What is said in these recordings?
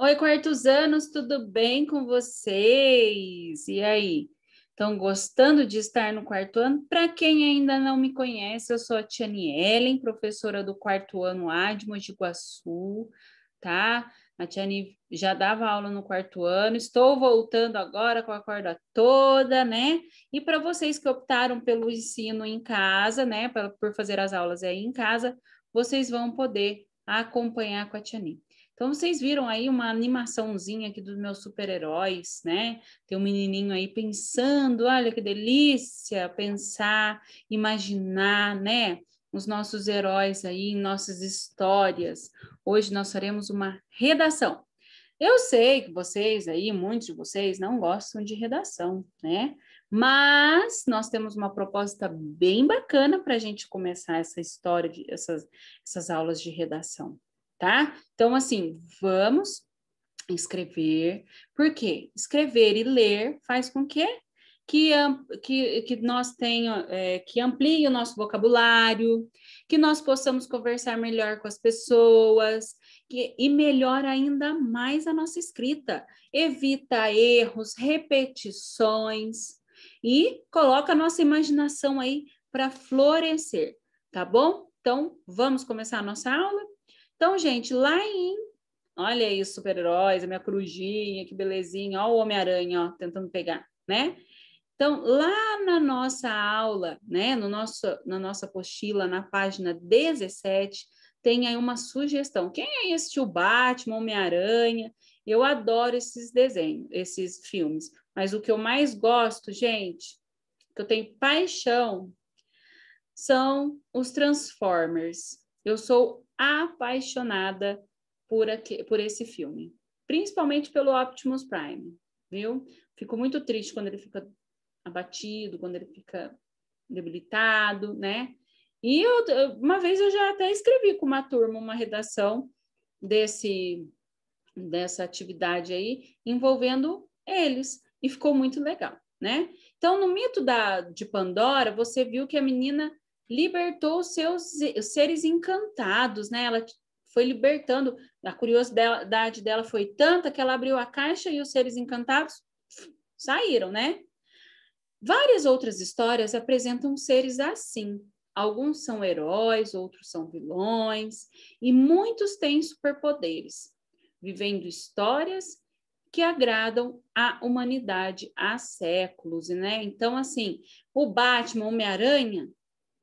Oi, quartos anos, tudo bem com vocês? E aí? Estão gostando de estar no quarto ano? Para quem ainda não me conhece, eu sou a Tiane Ellen, professora do quarto ano Admo de Mogi tá? A Tiane já dava aula no quarto ano, estou voltando agora com a corda toda, né? E para vocês que optaram pelo ensino em casa, né, por fazer as aulas aí em casa, vocês vão poder acompanhar com a Tiane. Então vocês viram aí uma animaçãozinha aqui dos meus super-heróis, né? Tem um menininho aí pensando, olha que delícia pensar, imaginar, né? Os nossos heróis aí, nossas histórias. Hoje nós faremos uma redação. Eu sei que vocês aí, muitos de vocês não gostam de redação, né? Mas nós temos uma proposta bem bacana para a gente começar essa história, de, essas, essas aulas de redação tá? Então, assim, vamos escrever, porque escrever e ler faz com que que, que, que nós tenha, é, que amplie o nosso vocabulário, que nós possamos conversar melhor com as pessoas que, e melhor ainda mais a nossa escrita. Evita erros, repetições e coloca a nossa imaginação aí para florescer, tá bom? Então, vamos começar a nossa aula? Então, gente, lá em. Olha aí, super-heróis, a minha corujinha, que belezinha, Olha o Homem-Aranha, tentando pegar, né? Então, lá na nossa aula, né, no nosso, na nossa apostila, na página 17, tem aí uma sugestão. Quem aí assistiu Batman, Homem-Aranha? Eu adoro esses desenhos, esses filmes. Mas o que eu mais gosto, gente, que eu tenho paixão, são os Transformers. Eu sou apaixonada por, aqui, por esse filme, principalmente pelo Optimus Prime, viu? Fico muito triste quando ele fica abatido, quando ele fica debilitado, né? E eu, uma vez eu já até escrevi com uma turma uma redação desse dessa atividade aí envolvendo eles e ficou muito legal, né? Então no mito da de Pandora você viu que a menina libertou seus seres encantados, né? Ela foi libertando, a curiosidade dela foi tanta que ela abriu a caixa e os seres encantados saíram, né? Várias outras histórias apresentam seres assim. Alguns são heróis, outros são vilões, e muitos têm superpoderes, vivendo histórias que agradam a humanidade há séculos, né? Então, assim, o Batman, Homem-Aranha,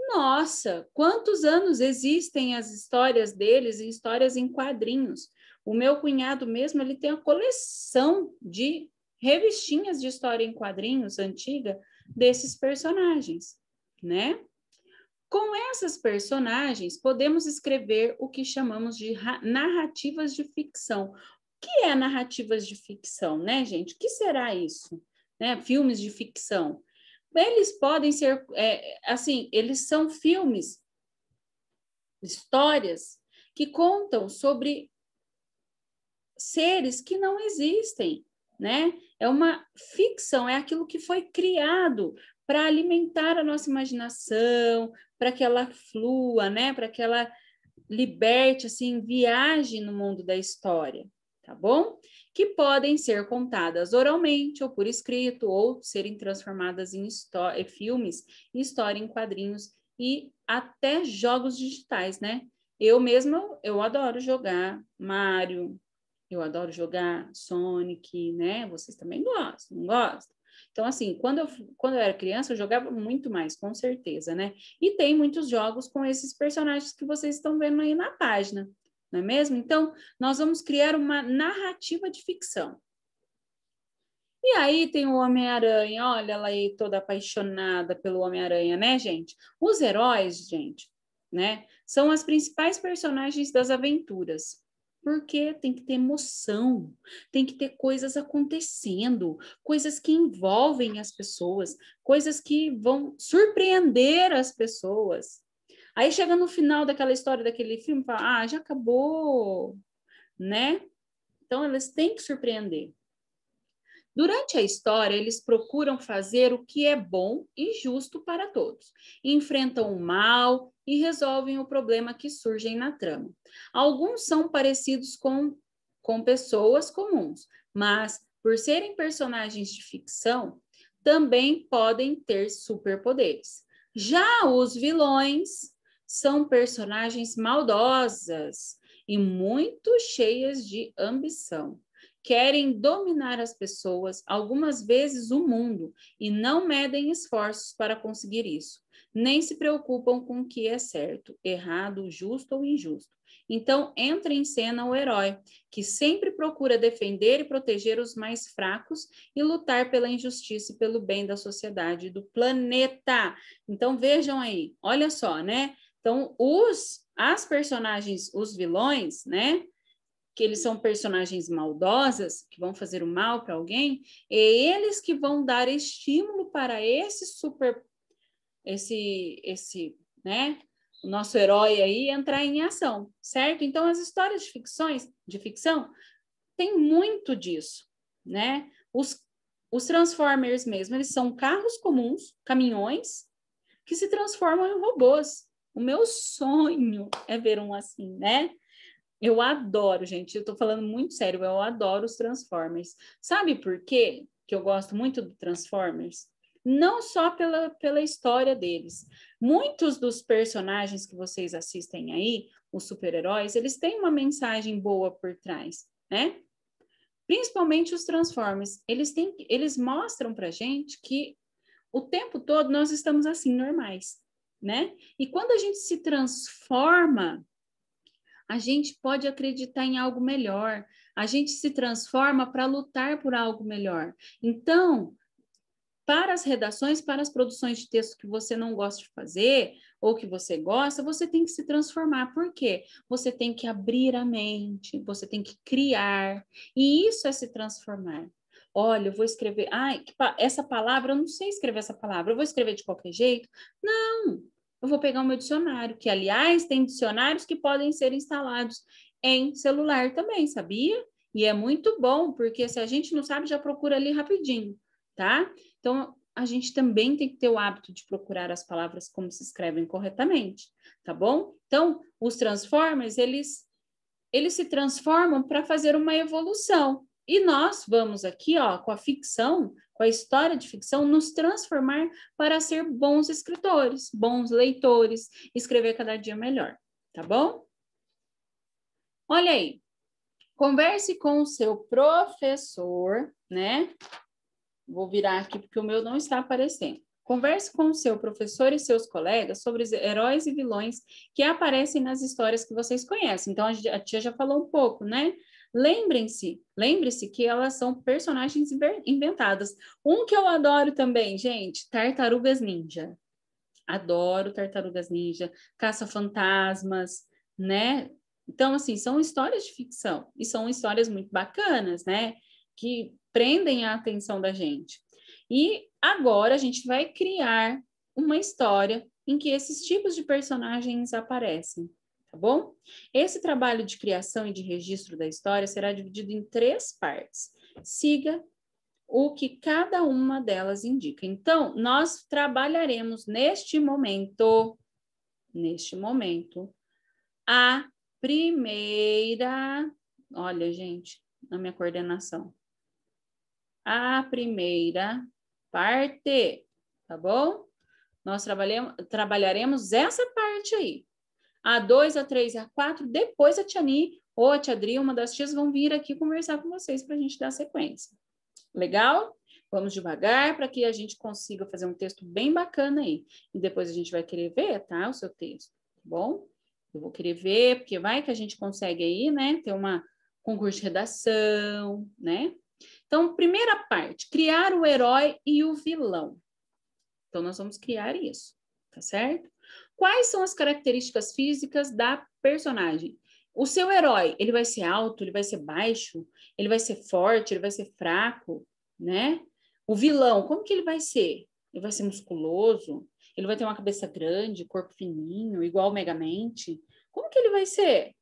nossa, quantos anos existem as histórias deles e histórias em quadrinhos? O meu cunhado mesmo, ele tem a coleção de revistinhas de história em quadrinhos antiga desses personagens, né? Com essas personagens, podemos escrever o que chamamos de narrativas de ficção. O que é narrativas de ficção, né, gente? O que será isso? Né? Filmes de ficção eles podem ser, é, assim, eles são filmes, histórias que contam sobre seres que não existem, né? É uma ficção, é aquilo que foi criado para alimentar a nossa imaginação, para que ela flua, né? Para que ela liberte, assim, viaje no mundo da história, tá bom? que podem ser contadas oralmente ou por escrito, ou serem transformadas em eh, filmes, em história em quadrinhos e até jogos digitais, né? Eu mesma, eu adoro jogar Mario, eu adoro jogar Sonic, né? Vocês também gostam, não gostam? Então, assim, quando eu, quando eu era criança, eu jogava muito mais, com certeza, né? E tem muitos jogos com esses personagens que vocês estão vendo aí na página não é mesmo? Então, nós vamos criar uma narrativa de ficção. E aí tem o Homem-Aranha, olha ela aí toda apaixonada pelo Homem-Aranha, né, gente? Os heróis, gente, né, são as principais personagens das aventuras. Porque tem que ter emoção, tem que ter coisas acontecendo, coisas que envolvem as pessoas, coisas que vão surpreender as pessoas, Aí chega no final daquela história, daquele filme, fala, ah, já acabou, né? Então, elas têm que surpreender. Durante a história, eles procuram fazer o que é bom e justo para todos. Enfrentam o mal e resolvem o problema que surgem na trama. Alguns são parecidos com, com pessoas comuns, mas, por serem personagens de ficção, também podem ter superpoderes. Já os vilões são personagens maldosas e muito cheias de ambição. Querem dominar as pessoas, algumas vezes o mundo, e não medem esforços para conseguir isso. Nem se preocupam com o que é certo, errado, justo ou injusto. Então entra em cena o herói, que sempre procura defender e proteger os mais fracos e lutar pela injustiça e pelo bem da sociedade e do planeta. Então vejam aí, olha só, né? Então, os as personagens, os vilões, né? Que eles são personagens maldosas, que vão fazer o mal para alguém, é eles que vão dar estímulo para esse super esse esse, né? O nosso herói aí entrar em ação, certo? Então as histórias de ficções, de ficção, tem muito disso, né? Os os Transformers mesmo, eles são carros comuns, caminhões, que se transformam em robôs. O meu sonho é ver um assim, né? Eu adoro, gente. Eu tô falando muito sério, eu adoro os Transformers. Sabe por quê que eu gosto muito do Transformers? Não só pela, pela história deles. Muitos dos personagens que vocês assistem aí, os super-heróis, eles têm uma mensagem boa por trás, né? Principalmente os Transformers. Eles, têm, eles mostram pra gente que o tempo todo nós estamos assim, normais né? E quando a gente se transforma, a gente pode acreditar em algo melhor, a gente se transforma para lutar por algo melhor. Então, para as redações, para as produções de texto que você não gosta de fazer ou que você gosta, você tem que se transformar. Por quê? Você tem que abrir a mente, você tem que criar, e isso é se transformar. Olha, eu vou escrever. Ai, essa palavra, eu não sei escrever essa palavra, eu vou escrever de qualquer jeito. Não, eu vou pegar o meu dicionário, que aliás tem dicionários que podem ser instalados em celular também, sabia? E é muito bom, porque se a gente não sabe, já procura ali rapidinho, tá? Então, a gente também tem que ter o hábito de procurar as palavras como se escrevem corretamente, tá bom? Então, os Transformers, eles, eles se transformam para fazer uma evolução. E nós vamos aqui, ó, com a ficção, com a história de ficção, nos transformar para ser bons escritores, bons leitores, escrever cada dia melhor, tá bom? Olha aí, converse com o seu professor, né? Vou virar aqui porque o meu não está aparecendo. Converse com o seu professor e seus colegas sobre os heróis e vilões que aparecem nas histórias que vocês conhecem. Então, a tia já falou um pouco, né? Lembrem-se, lembre-se que elas são personagens inventadas. Um que eu adoro também, gente, Tartarugas Ninja. Adoro Tartarugas Ninja, Caça-Fantasmas, né? Então, assim, são histórias de ficção e são histórias muito bacanas, né? Que prendem a atenção da gente. E agora a gente vai criar uma história em que esses tipos de personagens aparecem tá bom? Esse trabalho de criação e de registro da história será dividido em três partes. Siga o que cada uma delas indica. Então, nós trabalharemos neste momento, neste momento, a primeira. Olha, gente, na minha coordenação. A primeira parte, tá bom? Nós trabalhamos, trabalharemos essa parte aí, a dois, a três, a quatro, depois a tia Ni ou a tia uma das tias, vão vir aqui conversar com vocês para a gente dar sequência. Legal? Vamos devagar para que a gente consiga fazer um texto bem bacana aí. E depois a gente vai querer ver, tá? O seu texto, tá bom? Eu vou querer ver, porque vai que a gente consegue aí, né? Ter uma concurso de redação, né? Então, primeira parte, criar o herói e o vilão. Então, nós vamos criar isso, tá certo? Quais são as características físicas da personagem? O seu herói, ele vai ser alto, ele vai ser baixo, ele vai ser forte, ele vai ser fraco, né? O vilão, como que ele vai ser? Ele vai ser musculoso? Ele vai ter uma cabeça grande, corpo fininho, igual o Megamente? Como que ele vai ser?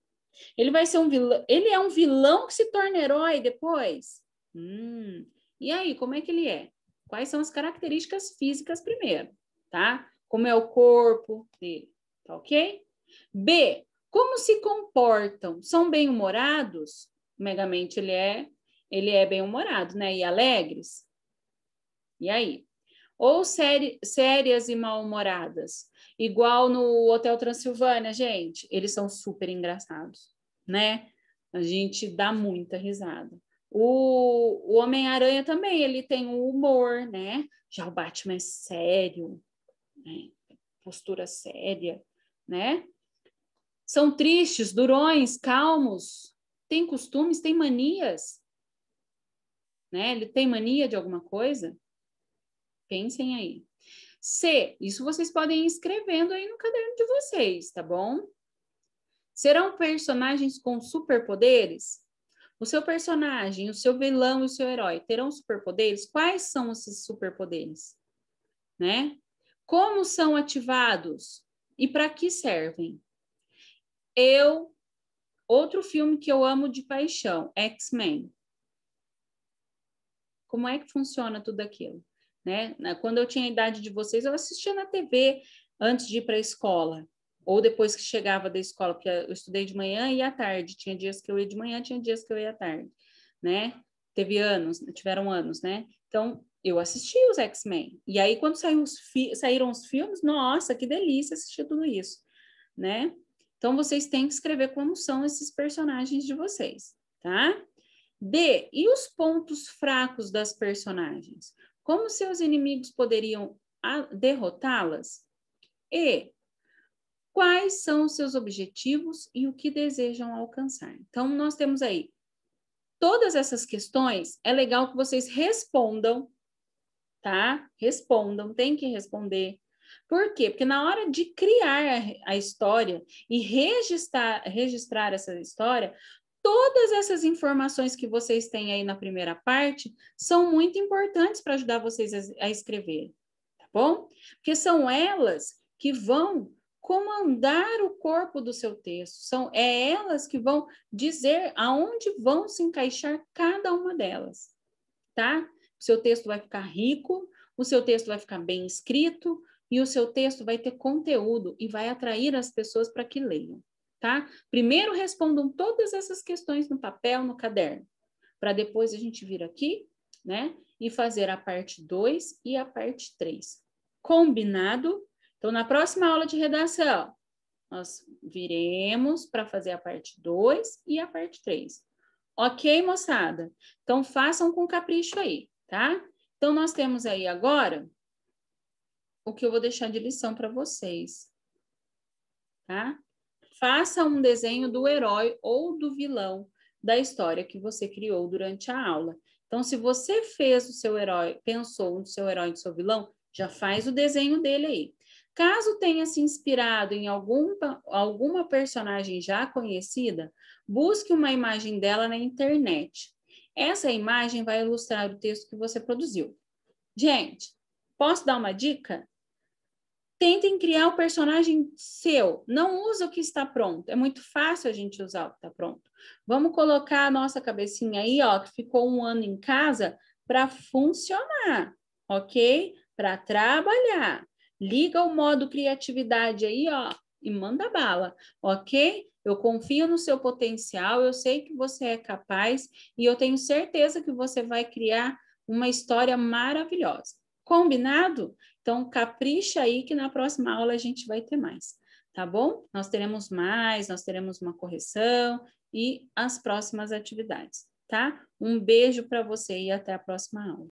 Ele vai ser um vilão. Ele é um vilão que se torna herói depois? Hum. E aí, como é que ele é? Quais são as características físicas primeiro, tá? como é o corpo dele, tá ok? B, como se comportam? São bem-humorados? Megamente ele é, ele é bem-humorado, né? E alegres? E aí? Ou séri sérias e mal-humoradas? Igual no Hotel Transilvânia, gente, eles são super engraçados, né? A gente dá muita risada. O, o Homem-Aranha também, ele tem um humor, né? Já o Batman é sério, né? postura séria, né? São tristes, durões, calmos, Tem costumes, tem manias, né? Ele tem mania de alguma coisa? Pensem aí. C, isso vocês podem ir escrevendo aí no caderno de vocês, tá bom? Serão personagens com superpoderes? O seu personagem, o seu vilão e o seu herói terão superpoderes? Quais são esses superpoderes? Né? Como são ativados e para que servem? Eu, outro filme que eu amo de paixão, X-Men. Como é que funciona tudo aquilo? Né? Quando eu tinha a idade de vocês, eu assistia na TV antes de ir para a escola ou depois que chegava da escola, porque eu estudei de manhã e à tarde, tinha dias que eu ia de manhã, tinha dias que eu ia à tarde, né? Teve anos, tiveram anos, né? Então, eu assisti os X-Men. E aí, quando os saíram os filmes, nossa, que delícia assistir tudo isso, né? Então, vocês têm que escrever como são esses personagens de vocês, tá? B, e os pontos fracos das personagens? Como seus inimigos poderiam derrotá-las? E, quais são os seus objetivos e o que desejam alcançar? Então, nós temos aí todas essas questões, é legal que vocês respondam tá? Respondam, tem que responder. Por quê? Porque na hora de criar a história e registrar, registrar essa história, todas essas informações que vocês têm aí na primeira parte são muito importantes para ajudar vocês a, a escrever, tá bom? Porque são elas que vão comandar o corpo do seu texto. São é elas que vão dizer aonde vão se encaixar cada uma delas, tá? O seu texto vai ficar rico, o seu texto vai ficar bem escrito e o seu texto vai ter conteúdo e vai atrair as pessoas para que leiam, tá? Primeiro respondam todas essas questões no papel, no caderno, para depois a gente vir aqui, né, e fazer a parte 2 e a parte 3. Combinado? Então na próxima aula de redação, nós viremos para fazer a parte 2 e a parte 3. Ok, moçada? Então façam com capricho aí tá? Então, nós temos aí agora o que eu vou deixar de lição para vocês, tá? Faça um desenho do herói ou do vilão da história que você criou durante a aula. Então, se você fez o seu herói, pensou no seu herói e no seu vilão, já faz o desenho dele aí. Caso tenha se inspirado em algum, alguma personagem já conhecida, busque uma imagem dela na internet. Essa imagem vai ilustrar o texto que você produziu. Gente, posso dar uma dica? Tentem criar o um personagem seu. Não usa o que está pronto. É muito fácil a gente usar o que está pronto. Vamos colocar a nossa cabecinha aí, ó, que ficou um ano em casa, para funcionar, ok? Para trabalhar. Liga o modo criatividade aí, ó, e manda bala, ok? Eu confio no seu potencial, eu sei que você é capaz e eu tenho certeza que você vai criar uma história maravilhosa. Combinado? Então, capricha aí que na próxima aula a gente vai ter mais, tá bom? Nós teremos mais, nós teremos uma correção e as próximas atividades, tá? Um beijo para você e até a próxima aula.